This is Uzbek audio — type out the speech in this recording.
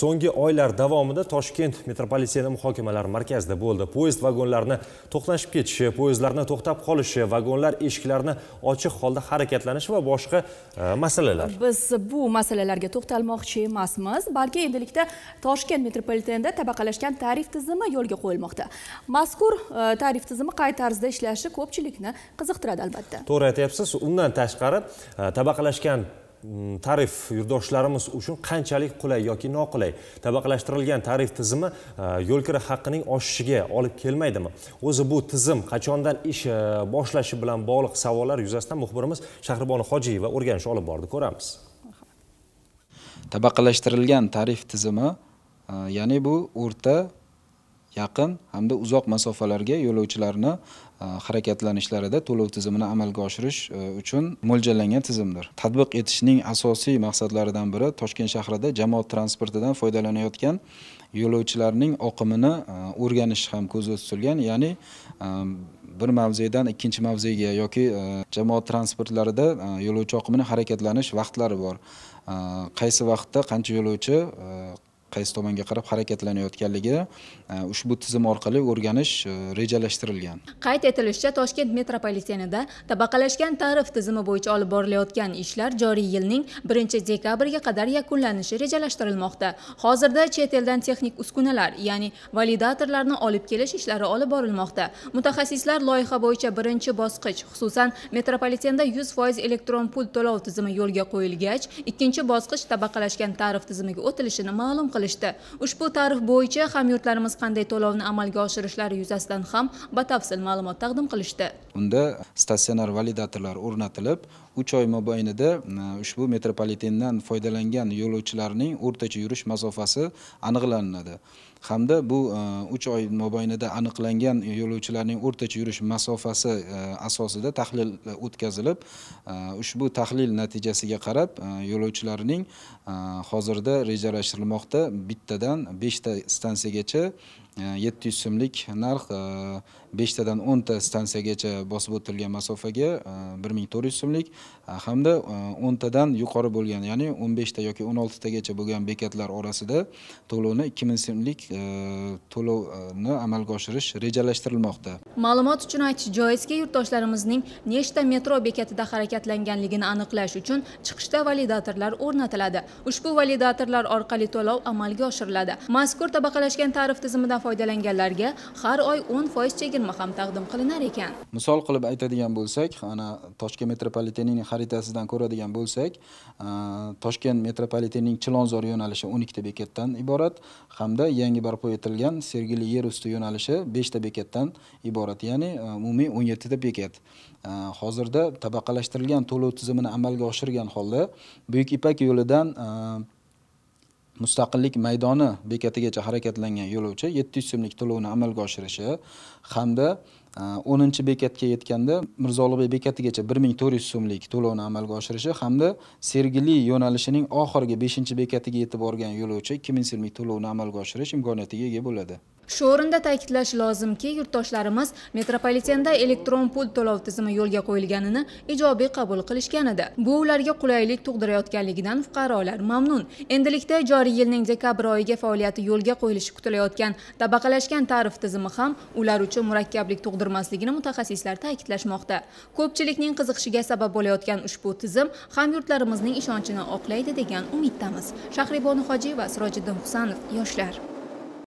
so'nggi oylar davomida toshkent metropoliteni muhokamalar markazida bo'ldi poyezd vagonlarini to'qnashib ketishi poyezdlarni to'xtab qolishi vagonlar eshiklarini ochiq holda harakatlanishi va boshqa e, masalalar biz bu masalalarga to'xtalmoqchi emasmiz balki endilikda toshkent metropolitenida tabaqalashgan tarif tizimi yo'lga qo'yilmoqda mazkur e, tarif tizimi qay tarzda ishlashi ko'pchilikni qiziqtiradi albatta to'g'ri aytyapsiz undan tashqari e, tabaqalashgan tarif yurtdoshlarimiz uchun qanchalik qulay yoki noqulay tabaqalashtirilgan tarif tizimi e, yo'l kira haqining oshishiga olib kelmaydimi o'zi bu tizim qachondan ish e, boshlashi bilan bog'liq savollar yuzasidan muxbirimiz shahribon hojiyeva o'rganish olib bordi ko'ramiz tabaqalashtirilgan tarif tizimi e, ya'ni bu o'rta yaqin hamda uzoq masofalarga yo'lovchilarni e, harakatlanishlarida to'lov tizimini amalga oshirish e, uchun mo'ljallangan tizimdir tadbiq etishning asosiy maqsadlaridan biri toshkent shahrida jamoat transportidan foydalanayotgan yo'lovchilarning oqimini e, o'rganish ham ko'zda tutilgan ya'ni bir mavzedan ikkinchi mavzega yoki jamoat transportlarida yo'lovchi oqimini harakatlanish vaqtlari bor qaysi vaqtda qancha yo'lovchi qaysi tomonga qarab harakatlanayotganligi e, ushbu tizim orqali o'rganish e, rejalashtirilgan qayd etilishicha toshkent metropolitenida tabaqalashgan tarif tizimi bo'yicha olib borilayotgan ishlar joriy yilning birinchi dekabriga qadar yakunlanishi rejalashtirilmoqda hozirda chet eldan texnik uskunalar ya'ni validatorlarni olib kelish ishlari olib borilmoqda mutaxassislar loyiha bo'yicha birinchi bosqich xususan metropolitenda yuz foiz elektron pul to'lov tizimi yo'lga qo'yilgach ikkinchi bosqich tabaqalashgan tarif tizimiga o'tilishini ma'lum qildi qilishdi ushbu tarif bo'yicha hamyurtlarimiz qanday to'lovni amalga oshirishlari yuzasidan ham batafsil ma'lumot taqdim qilishdi unda statsionar validatorlar o'rnatilib uch oy mobaynida e, ushbu metropolitendan foydalangan yo'lovchilarning o'rtacha yurish masofasi aniqlanadi hamda bu e, uch oy mobaynida aniqlangan yo'lovchilarning o'rtacha yurish masofasi e, asosida tahlil e, o'tkazilib ushbu tahlil natijasiga qarab yo'lovchilarning hozirda rejalashtirilmoqda bittadan beshta stansiyagacha Э, yetti yuz so'mlik narx э, beshtadan o'nta stansiyagacha bosib o'tilgan masofaga э, bir ming to'rt yuz so'mlik hamda o'ntadan yuqori bo'lgan ya'ni o'n beshta yoki o'n oltitagacha bo'lgan bekatlar orasida to'lovni ikki ming so'mlik e, to'lovni amalga oshirish rejalashtirilmoqda ma'lumot uchun aytish joizki yurtdoshlarimizning nechta metro bekatida harakatlanganligini aniqlash uchun chiqishda validatorlar o'rnatiladi ushbu validatorlar orqali to'lov amalga oshiriladi mazkur tabaqalashgan tarif tizimidan foydalanganlarga har oy 10 foiz chegirma ham taqdim qilinar ekan misol qilib aytadigan bo'lsak ana toshkent metropolitenining xaritasidan ko'radigan bo'lsak toshkent metropolitenining chilonzor yo'nalishi 12 ta bekatdan iborat hamda yangi barpo etilgan sergeli yer usti yo'nalishi 5 ta bekatdan iborat ya'ni umumiy 17 ta bekat hozirda tabaqalashtirilgan to'lov tizimini amalga oshirgan holda buyuk ipak yo'lidan mustaqillik maydoni bekatigacha harakatlangan yo'lovchi 700 so'mlik to'lovni amalga oshirishi hamda 10 e, bekatga yetganda mirzo ulug'bek bekatigacha 1400 so'mlik to'lovni amalga oshirishi hamda sergeli yo'nalishining oxirgi 5 bekatiga yetib borgan yo'lovchi 2000 so'mlik to'lovni amalga oshirish imkoniyatiga ega bo'ladi shu o'rinda ta'kidlash lozimki yurtdoshlarimiz metropolitenda elektron pul to'lov tizimi yo'lga qo'yilganini ijobiy qabul qilishganida bu ularga qulaylik tug'dirayotganligidan fuqarolar mamnun endilikda joriy yilning dekabr oyiga faoliyati yo'lga qo'yilishi kutilayotgan tabaqalashgan tarif tizimi ham ular uchun murakkablik tug'dirmasligini mutaxassislar ta'kidlashmoqda ko'pchilikning qiziqishiga sabab bo'layotgan ushbu tizim ham yurtlarimizning ishonchini oqlaydi degan umiddamiz shahribon hojiyeva sirojiddin husanov yoshlar